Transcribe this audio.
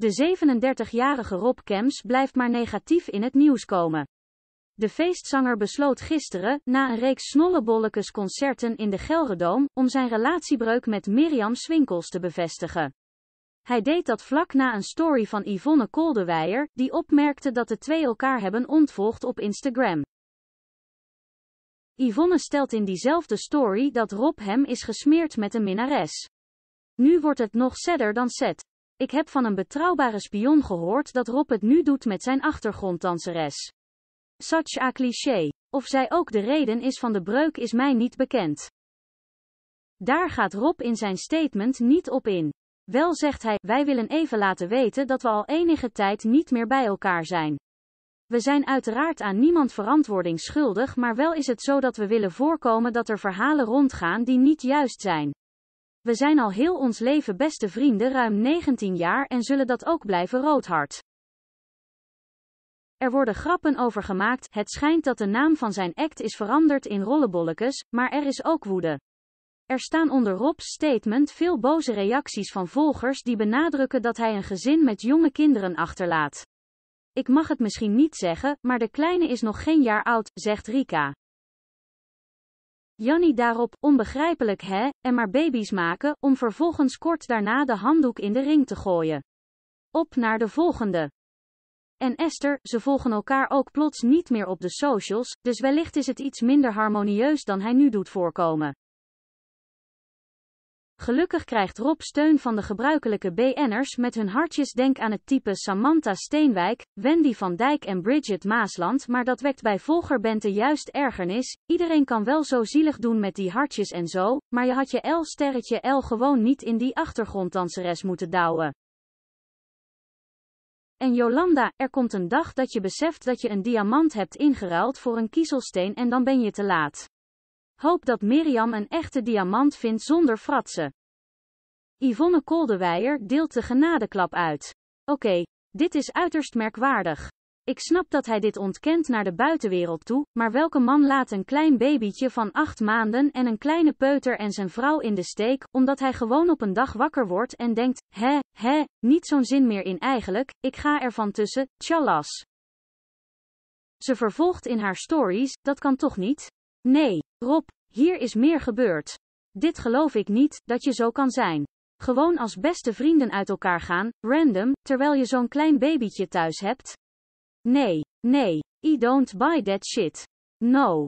De 37-jarige Rob Kems blijft maar negatief in het nieuws komen. De feestzanger besloot gisteren, na een reeks snollebollekes concerten in de Gelredoom, om zijn relatiebreuk met Mirjam Swinkels te bevestigen. Hij deed dat vlak na een story van Yvonne Koldeweijer, die opmerkte dat de twee elkaar hebben ontvolgd op Instagram. Yvonne stelt in diezelfde story dat Rob hem is gesmeerd met een minnares. Nu wordt het nog sadder dan set. Ik heb van een betrouwbare spion gehoord dat Rob het nu doet met zijn achtergronddanseres. Such a cliché. Of zij ook de reden is van de breuk is mij niet bekend. Daar gaat Rob in zijn statement niet op in. Wel zegt hij, wij willen even laten weten dat we al enige tijd niet meer bij elkaar zijn. We zijn uiteraard aan niemand verantwoording schuldig, maar wel is het zo dat we willen voorkomen dat er verhalen rondgaan die niet juist zijn. We zijn al heel ons leven beste vrienden ruim 19 jaar en zullen dat ook blijven roodhart. Er worden grappen over gemaakt, het schijnt dat de naam van zijn act is veranderd in rollenbollekes, maar er is ook woede. Er staan onder Rob's statement veel boze reacties van volgers die benadrukken dat hij een gezin met jonge kinderen achterlaat. Ik mag het misschien niet zeggen, maar de kleine is nog geen jaar oud, zegt Rika. Janni daarop, onbegrijpelijk hè, en maar baby's maken, om vervolgens kort daarna de handdoek in de ring te gooien. Op naar de volgende. En Esther, ze volgen elkaar ook plots niet meer op de socials, dus wellicht is het iets minder harmonieus dan hij nu doet voorkomen. Gelukkig krijgt Rob steun van de gebruikelijke BN'ers met hun hartjes. Denk aan het type Samantha Steenwijk, Wendy van Dijk en Bridget Maasland, maar dat wekt bij volgerbente juist ergernis. Iedereen kan wel zo zielig doen met die hartjes en zo, maar je had je L-sterretje L gewoon niet in die achtergronddanseres moeten douwen. En Jolanda, er komt een dag dat je beseft dat je een diamant hebt ingeruild voor een kiezelsteen en dan ben je te laat. Hoop dat Mirjam een echte diamant vindt zonder fratsen. Yvonne Koldeweijer deelt de genadeklap uit. Oké, dit is uiterst merkwaardig. Ik snap dat hij dit ontkent naar de buitenwereld toe, maar welke man laat een klein babytje van acht maanden en een kleine peuter en zijn vrouw in de steek, omdat hij gewoon op een dag wakker wordt en denkt, hè, hè, niet zo'n zin meer in eigenlijk, ik ga ervan tussen, tjallas. Ze vervolgt in haar stories, dat kan toch niet? Nee, Rob, hier is meer gebeurd. Dit geloof ik niet, dat je zo kan zijn. Gewoon als beste vrienden uit elkaar gaan, random, terwijl je zo'n klein babytje thuis hebt. Nee, nee, I don't buy that shit. No.